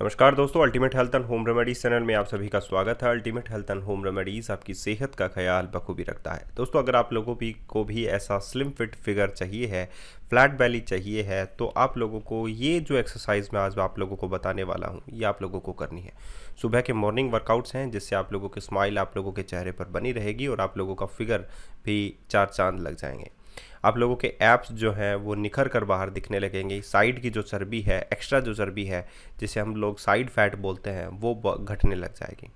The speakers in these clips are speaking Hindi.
नमस्कार दोस्तों ultimate health and home remedies channel में आप सभी का स्वागत है ultimate health and home remedies आपकी सेहत का ख्याल बखूबी रखता है दोस्तों अगर आप लोगों भी को भी ऐसा स्लिम फिट फिगर चाहिए है फ्लैट बैली चाहिए है तो आप लोगों को ये जो एक्सरसाइज मैं आज आप लोगों को बताने वाला हूँ ये आप लोगों को करनी है सुबह के मॉर्निंग वर्कआउट्स हैं जिससे आप लोगों की स्माइल आप लोगों के चेहरे पर बनी रहेगी और आप लोगों का फिगर भी चार चांद लग जाएंगे आप लोगों के ऐप्स जो हैं वो निखर कर बाहर दिखने लगेंगे साइड की जो चर्बी है एक्स्ट्रा जो चर्बी है जिसे हम लोग साइड फैट बोलते हैं वो घटने लग जाएगी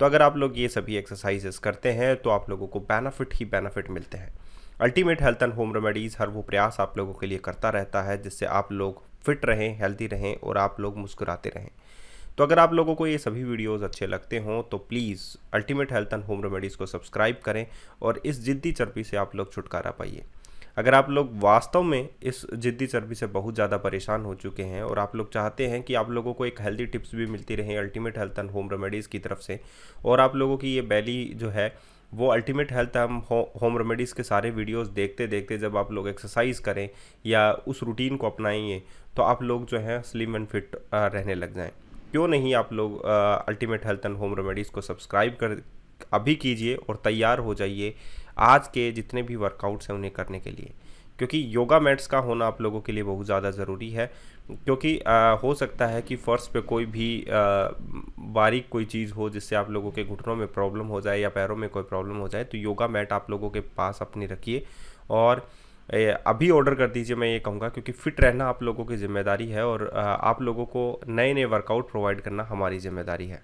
तो अगर आप लोग ये सभी एक्सरसाइजेस करते हैं तो आप लोगों को बेनिफिट ही बेनिफिट मिलते हैं ultimate health and home remedies हर वो प्रयास आप लोगों के लिए करता रहता है जिससे आप लोग फिट रहें हेल्दी रहें और आप लोग मुस्कुराते रहें तो अगर आप लोगों को ये सभी वीडियोस अच्छे लगते हों तो please ultimate health and home remedies को सब्सक्राइब करें और इस जिद्दी चर्बी से आप लोग छुटकारा पाइए अगर आप लोग वास्तव में इस जिद्दी चर्बी से बहुत ज़्यादा परेशान हो चुके हैं और आप लोग चाहते हैं कि आप लोगों को एक हेल्दी टिप्स भी मिलती रहें ultimate health and home remedies की तरफ से और आप लोगों की ये बैली जो है वो अल्टीमेट हेल्थ हम होम रेमेडीज़ के सारे वीडियोस देखते देखते जब आप लोग एक्सरसाइज करें या उस रूटीन को अपनाइए तो आप लोग जो हैं स्लिम एंड फिट रहने लग जाएं क्यों नहीं आप लोग ultimate health and home remedies को सब्सक्राइब कर अभी कीजिए और तैयार हो जाइए आज के जितने भी वर्कआउट्स हैं उन्हें करने के लिए क्योंकि योगा मैट्स का होना आप लोगों के लिए बहुत ज़्यादा ज़रूरी है क्योंकि आ, हो सकता है कि फर्श पे कोई भी आ, बारीक कोई चीज़ हो जिससे आप लोगों के घुटनों में प्रॉब्लम हो जाए या पैरों में कोई प्रॉब्लम हो जाए तो योगा मैट आप लोगों के पास अपनी रखिए और अभी ऑर्डर कर दीजिए मैं ये कहूँगा क्योंकि फ़िट रहना आप लोगों की ज़िम्मेदारी है और आप लोगों को नए नए वर्कआउट प्रोवाइड करना हमारी ज़िम्मेदारी है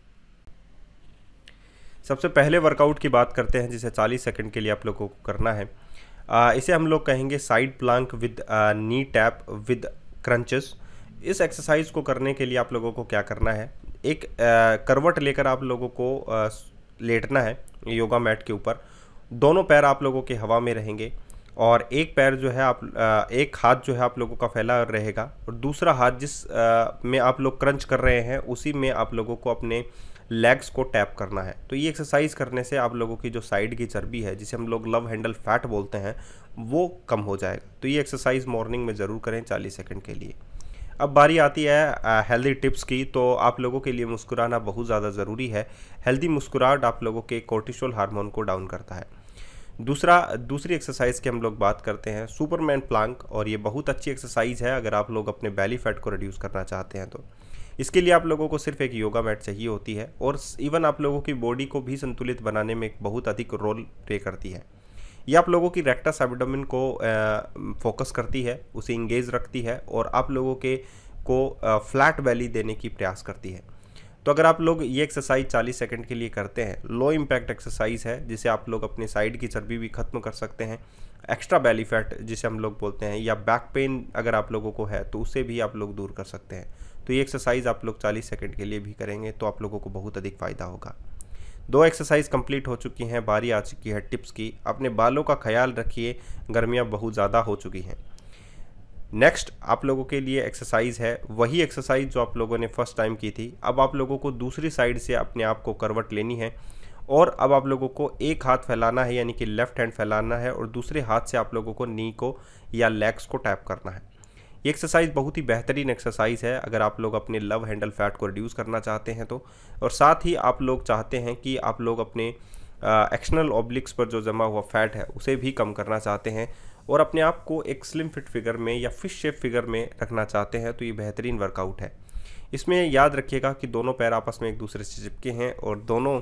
सबसे पहले वर्कआउट की बात करते हैं जिसे 40 सेकंड के लिए आप लोगों को करना है इसे हम लोग कहेंगे side plank with knee tap with crunches इस एक्सरसाइज को करने के लिए आप लोगों को क्या करना है एक करवट लेकर आप लोगों को लेटना है योगा मैट के ऊपर दोनों पैर आप लोगों के हवा में रहेंगे और एक पैर जो है आप एक हाथ जो है आप लोगों का फैला रहेगा और दूसरा हाथ जिस में आप लोग क्रंच कर रहे हैं उसी में आप लोगों को अपने लेग्स को टैप करना है तो ये एक्सरसाइज करने से आप लोगों की जो साइड की चर्बी है जिसे हम लोग लव हैंडल फैट बोलते हैं वो कम हो जाएगा तो ये एक्सरसाइज मॉर्निंग में ज़रूर करें चालीस सेकेंड के लिए अब बारी आती है हेल्दी टिप्स की तो आप लोगों के लिए मुस्कुराना बहुत ज़्यादा ज़रूरी है हेल्दी मुस्कुराहट आप लोगों के कोर्टिशोल हार्मोन को डाउन करता है दूसरा दूसरी एक्सरसाइज की हम लोग बात करते हैं सुपरमैन प्लांक और ये बहुत अच्छी एक्सरसाइज है अगर आप लोग अपने बैली फैट को रिड्यूस करना चाहते हैं तो इसके लिए आप लोगों को सिर्फ एक योगा मैट चाहिए होती है और इवन आप लोगों की बॉडी को भी संतुलित बनाने में एक बहुत अधिक रोल प्ले करती है ये आप लोगों की रेक्टस एबडोमिन को फोकस करती है उसे इंगेज रखती है और आप लोगों के को फ्लैट वैली देने की प्रयास करती है तो अगर आप लोग ये एक्सरसाइज 40 सेकंड के लिए करते हैं लो इम्पैक्ट एक्सरसाइज है जिसे आप लोग अपने साइड की चर्बी भी खत्म कर सकते हैं एक्स्ट्रा बैली फैट जिसे हम लोग बोलते हैं या बैक पेन अगर आप लोगों को है तो उसे भी आप लोग दूर कर सकते हैं तो ये एक्सरसाइज आप लोग 40 सेकंड के लिए भी करेंगे तो आप लोगों को बहुत अधिक फ़ायदा होगा दो एक्सरसाइज कंप्लीट हो चुकी हैं बारी आ चुकी है टिप्स की अपने बालों का ख्याल रखिए गर्मियाँ बहुत ज़्यादा हो चुकी हैं नेक्स्ट आप लोगों के लिए एक्सरसाइज है वही एक्सरसाइज जो आप लोगों ने फर्स्ट टाइम की थी अब आप लोगों को दूसरी साइड से अपने आप को करवट लेनी है और अब आप लोगों को एक हाथ फैलाना है यानी कि लेफ्ट हैंड फैलाना है और दूसरे हाथ से आप लोगों को नी को या लेग्स को टैप करना है ये एक्सरसाइज बहुत ही बेहतरीन एक्सरसाइज है अगर आप लोग अपने लव हैंडल फैट को रिड्यूस करना चाहते हैं तो और साथ ही आप लोग चाहते हैं कि आप लोग अपने एक्सटर्नल ऑब्लिक्स पर जो जमा हुआ फैट है उसे भी कम करना चाहते हैं और अपने आप को एक स्लिम फिट फिगर में या फिश शेप फिगर में रखना चाहते हैं तो ये बेहतरीन वर्कआउट है इसमें याद रखिएगा कि दोनों पैर आपस में एक दूसरे से चिपके हैं और दोनों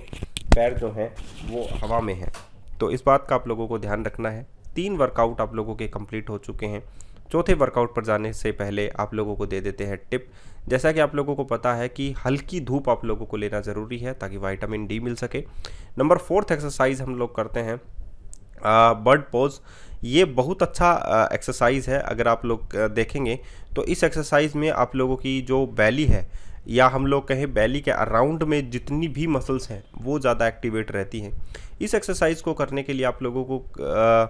पैर जो हैं वो हवा में हैं तो इस बात का आप लोगों को ध्यान रखना है तीन वर्कआउट आप लोगों के कंप्लीट हो चुके हैं चौथे वर्कआउट पर जाने से पहले आप लोगों को दे देते हैं टिप जैसा कि आप लोगों को पता है कि हल्की धूप आप लोगों को लेना ज़रूरी है ताकि वाइटामिन डी मिल सके नंबर फोर्थ एक्सरसाइज हम लोग करते हैं बर्ड पोज ये बहुत अच्छा एक्सरसाइज है अगर आप लोग देखेंगे तो इस एक्सरसाइज में आप लोगों की जो बैली है या हम लोग कहें बैली के अराउंड में जितनी भी मसल्स हैं वो ज़्यादा एक्टिवेट रहती हैं इस एक्सरसाइज को करने के लिए आप लोगों को आ,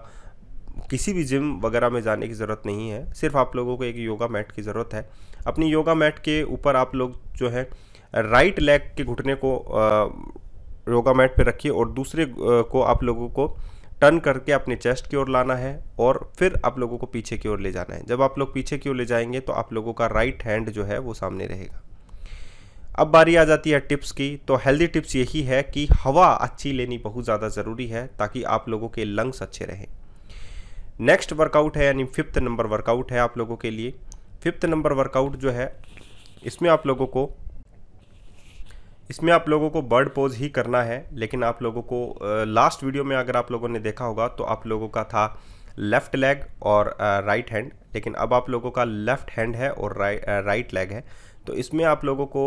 किसी भी जिम वगैरह में जाने की ज़रूरत नहीं है सिर्फ आप लोगों को एक योगा मैट की ज़रूरत है अपनी योगा मैट के ऊपर आप लोग जो है राइट लेग के घुटने को आ, योगा मैट पर रखिए और दूसरे को आप लोगों को टर्न करके अपने चेस्ट की ओर लाना है और फिर आप लोगों को पीछे की ओर ले जाना है जब आप लोग पीछे की ओर ले जाएंगे तो आप लोगों का राइट हैंड जो है वो सामने रहेगा अब बारी आ जाती है टिप्स की तो हेल्दी टिप्स यही है कि हवा अच्छी लेनी बहुत ज़्यादा ज़रूरी है ताकि आप लोगों के लंग्स अच्छे रहें नेक्स्ट वर्कआउट है यानी फिफ्थ नंबर वर्कआउट है आप लोगों के लिए फिफ्थ नंबर वर्कआउट जो है इसमें आप लोगों को इसमें आप लोगों को बर्ड पोज ही करना है लेकिन आप लोगों को लास्ट वीडियो में अगर आप लोगों ने देखा होगा तो आप लोगों का था लेफ़्ट लेग और राइट हैंड लेकिन अब आप लोगों का लेफ़्ट हैंड है और राइट लेग है तो इसमें आप लोगों को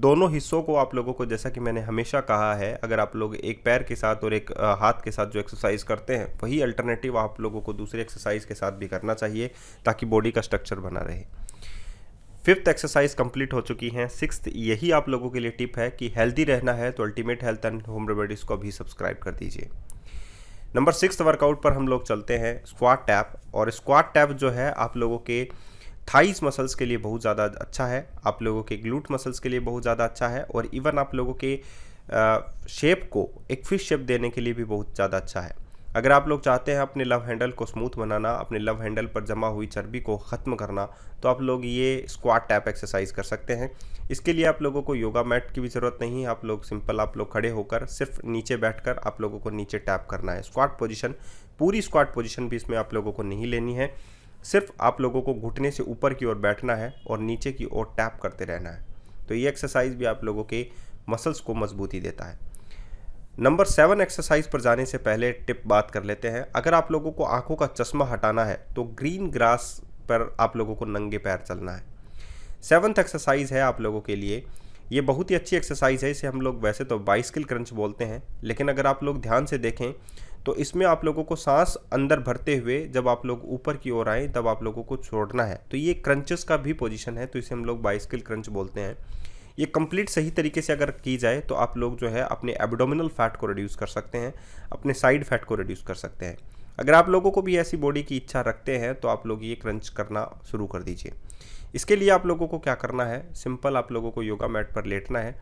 दोनों हिस्सों को आप लोगों को जैसा कि मैंने हमेशा कहा है अगर आप लोग एक पैर के साथ और एक हाथ के साथ जो एक्सरसाइज करते हैं वही अल्टरनेटिव आप लोगों को दूसरे एक्सरसाइज के साथ भी करना चाहिए ताकि बॉडी का स्ट्रक्चर बना रहे फिफ्थ एक्सरसाइज कंप्लीट हो चुकी हैं सिक्स्थ यही आप लोगों के लिए टिप है कि हेल्दी रहना है तो ultimate health and home remedies को भी सब्सक्राइब कर दीजिए नंबर सिक्स वर्कआउट पर हम लोग चलते हैं स्क्वाड टैप और स्क्वाड टैप जो है आप लोगों के थाइस मसल्स के लिए बहुत ज़्यादा अच्छा है आप लोगों के ग्लूट मसल्स के लिए बहुत ज़्यादा अच्छा है और इवन आप लोगों के शेप को एक फिश शेप देने के लिए भी बहुत ज़्यादा अच्छा है अगर आप लोग चाहते हैं अपने लव हैंडल को स्मूथ बनाना अपने लव हैंडल पर जमा हुई चर्बी को ख़त्म करना तो आप लोग ये स्क्वाट टैप एक्सरसाइज कर सकते हैं इसके लिए आप लोगों को योगा मैट की भी ज़रूरत नहीं है आप लोग सिंपल आप लोग खड़े होकर सिर्फ नीचे बैठकर आप लोगों को नीचे टैप करना है स्क्वाट पोजिशन पूरी स्क्वाट पोजिशन भी इसमें आप लोगों को नहीं लेनी है सिर्फ आप लोगों को घुटने से ऊपर की ओर बैठना है और नीचे की ओर टैप करते रहना है तो ये एक्सरसाइज भी आप लोगों के मसल्स को मजबूती देता है नंबर सेवन एक्सरसाइज पर जाने से पहले टिप बात कर लेते हैं अगर आप लोगों को आंखों का चश्मा हटाना है तो ग्रीन ग्रास पर आप लोगों को नंगे पैर चलना है सेवन्थ एक्सरसाइज है आप लोगों के लिए ये बहुत ही अच्छी एक्सरसाइज है इसे हम लोग वैसे तो बाइस्किल क्रंच बोलते हैं लेकिन अगर आप लोग ध्यान से देखें तो इसमें आप लोगों को सांस अंदर भरते हुए जब आप लोग ऊपर की ओर आएँ तब आप लोगों को छोड़ना है तो ये क्रंचेस का भी पोजीशन है तो इसे हम लोग बाइस्किल क्रंच बोलते हैं ये कंप्लीट सही तरीके से अगर की जाए तो आप लोग जो है अपने एबडोमिनल फैट को रिड्यूस कर सकते हैं अपने साइड फैट को रिड्यूस कर सकते हैं अगर आप लोगों को भी ऐसी बॉडी की इच्छा रखते हैं तो आप लोग ये क्रंच करना शुरू कर दीजिए इसके लिए आप लोगों को क्या करना है सिंपल आप लोगों को योगा मैट पर लेटना है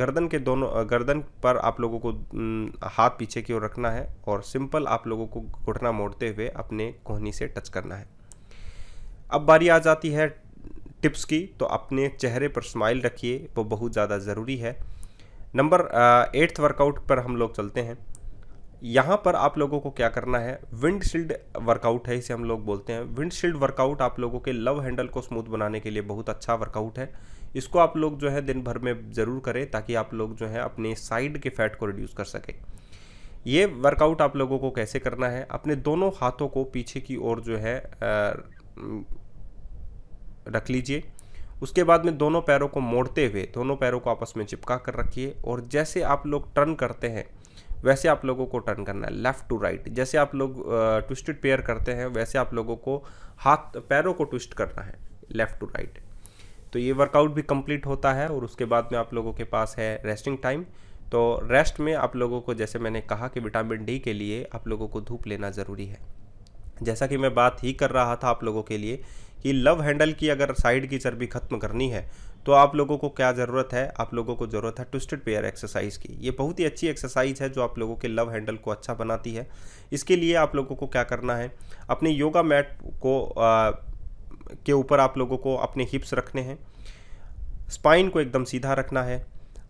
गर्दन के दोनों गर्दन पर आप लोगों को हाथ पीछे की ओर रखना है और सिंपल आप लोगों को घुटना मोड़ते हुए अपने कोहनी से टच करना है अब बारी आ जाती है टिप्स की तो अपने चेहरे पर स्माइल रखिए वो बहुत ज़्यादा ज़रूरी है नंबर एट्थ वर्कआउट पर हम लोग चलते हैं यहाँ पर आप लोगों को क्या करना है विंडशील्ड वर्कआउट है इसे हम लोग बोलते हैं विंडशील्ड वर्कआउट आप लोगों के लव हैंडल को स्मूथ बनाने के लिए बहुत अच्छा वर्कआउट है इसको आप लोग जो है दिन भर में ज़रूर करें ताकि आप लोग जो है अपने साइड के फैट को रिड्यूस कर सकें ये वर्कआउट आप लोगों को कैसे करना है अपने दोनों हाथों को पीछे की ओर जो है आ, रख लीजिए उसके बाद में दोनों पैरों को मोड़ते हुए दोनों पैरों को आपस में चिपका कर रखिए और जैसे आप लोग टर्न करते हैं वैसे आप लोगों को टर्न करना है लेफ़्ट टू राइट जैसे आप लोग ट्विस्टेड पेयर करते हैं वैसे आप लोगों को हाथ पैरों को ट्विस्ट करना है लेफ़्ट टू राइट तो ये वर्कआउट भी कंप्लीट होता है और उसके बाद में आप लोगों के पास है रेस्टिंग टाइम तो रेस्ट में आप लोगों को जैसे मैंने कहा कि विटामिन डी के लिए आप लोगों को धूप लेना ज़रूरी है जैसा कि मैं बात ही कर रहा था आप लोगों के लिए कि लव हैंडल की अगर साइड की चर्बी खत्म करनी है तो आप लोगों को क्या ज़रूरत है आप लोगों को ज़रूरत है ट्विस्टेड पेयर एक्सरसाइज की ये बहुत ही अच्छी एक्सरसाइज है जो आप लोगों के लव हैंडल को अच्छा बनाती है इसके लिए आप लोगों को क्या करना है अपने योगा मैट को आ, के ऊपर आप लोगों को अपने हिप्स रखने हैं स्पाइन को एकदम सीधा रखना है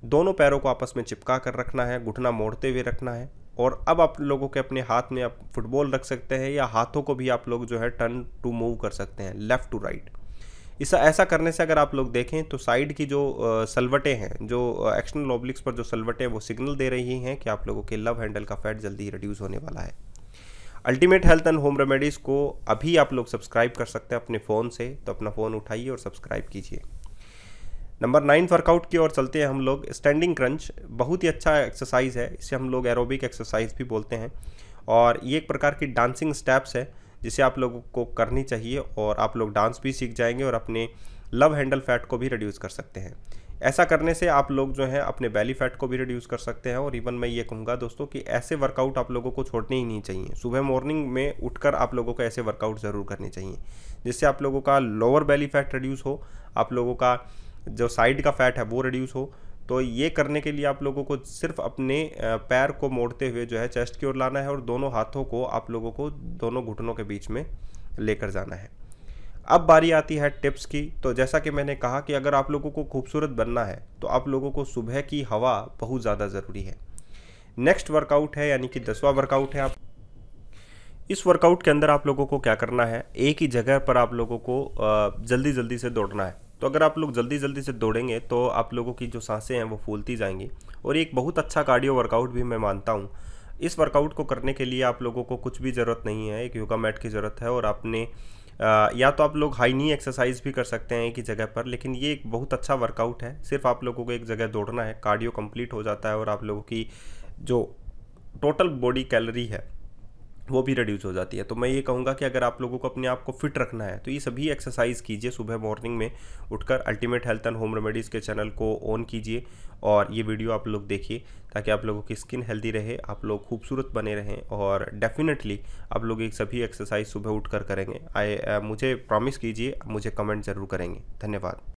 दोनों पैरों को आपस में चिपका कर रखना है घुटना मोड़ते हुए रखना है और अब आप लोगों के अपने हाथ में आप फुटबॉल रख सकते हैं या हाथों को भी आप लोग जो है टर्न टू मूव कर सकते हैं लेफ़्ट टू राइट इस ऐसा करने से अगर आप लोग देखें तो साइड की जो सलवटें हैं जो एक्सटर्नल ऑब्लिक्स पर जो सलवटें वो सिग्नल दे रही हैं कि आप लोगों के लव हैंडल का फैट जल्दी रिड्यूस होने वाला है ultimate health and home remedies को अभी आप लोग सब्सक्राइब कर सकते हैं अपने फ़ोन से तो अपना फ़ोन उठाइए और सब्सक्राइब कीजिए नंबर नाइन्थ वर्कआउट की ओर चलते हैं हम लोग स्टैंडिंग क्रंच बहुत ही अच्छा एक्सरसाइज है इसे हम लोग एरोबिक एक्सरसाइज भी बोलते हैं और ये एक प्रकार की डांसिंग स्टेप्स है जिसे आप लोगों को करनी चाहिए और आप लोग डांस भी सीख जाएंगे और अपने लव हैंडल फैट को भी रिड्यूस कर सकते हैं ऐसा करने से आप लोग जो है अपने बैली फैट को भी रिड्यूस कर सकते हैं और इवन मैं ये कहूँगा दोस्तों कि ऐसे वर्कआउट आप लोगों को छोड़ने ही नहीं चाहिए सुबह मॉर्निंग में उठकर आप लोगों को ऐसे वर्कआउट ज़रूर करने चाहिए जिससे आप लोगों का लोअर बैली फैट रिड्यूस हो आप लोगों का जो साइड का फैट है वो रिड्यूस हो तो ये करने के लिए आप लोगों को सिर्फ अपने पैर को मोड़ते हुए जो है चेस्ट की ओर लाना है और दोनों हाथों को आप लोगों को दोनों घुटनों के बीच में लेकर जाना है अब बारी आती है टिप्स की तो जैसा कि मैंने कहा कि अगर आप लोगों को खूबसूरत बनना है तो आप लोगों को सुबह की हवा बहुत ज़्यादा ज़रूरी है नेक्स्ट वर्कआउट है यानी कि दसवा वर्कआउट है आप इस वर्कआउट के अंदर आप लोगों को क्या करना है एक ही जगह पर आप लोगों को जल्दी जल्दी से दौड़ना है तो अगर आप लोग जल्दी जल्दी से दौड़ेंगे तो आप लोगों की जो सांसें हैं वो फूलती जाएंगी और एक बहुत अच्छा कार्डियो वर्कआउट भी मैं मानता हूँ इस वर्कआउट को करने के लिए आप लोगों को कुछ भी ज़रूरत नहीं है एक योगा मैट की ज़रूरत है और आपने या तो आप लोग हाई नी एक्सरसाइज भी कर सकते हैं एक ही जगह पर लेकिन ये एक बहुत अच्छा वर्कआउट है सिर्फ आप लोगों को एक जगह दौड़ना है कार्डियो कंप्लीट हो जाता है और आप लोगों की जो टोटल बॉडी कैलोरी है वो भी रिड्यूस हो जाती है तो मैं ये कहूँगा कि अगर आप लोगों को अपने आप को फिट रखना है तो ये सभी एक्सरसाइज कीजिए सुबह मॉर्निंग में उठकर ultimate health and home remedies के चैनल को ऑन कीजिए और ये वीडियो आप लोग देखिए ताकि आप लोगों की स्किन हेल्दी रहे आप लोग खूबसूरत बने रहें और डेफिनेटली आप लोग एक सभी एक्सरसाइज सुबह उठ कर करेंगे आई uh, मुझे प्रॉमिस कीजिए मुझे कमेंट ज़रूर करेंगे धन्यवाद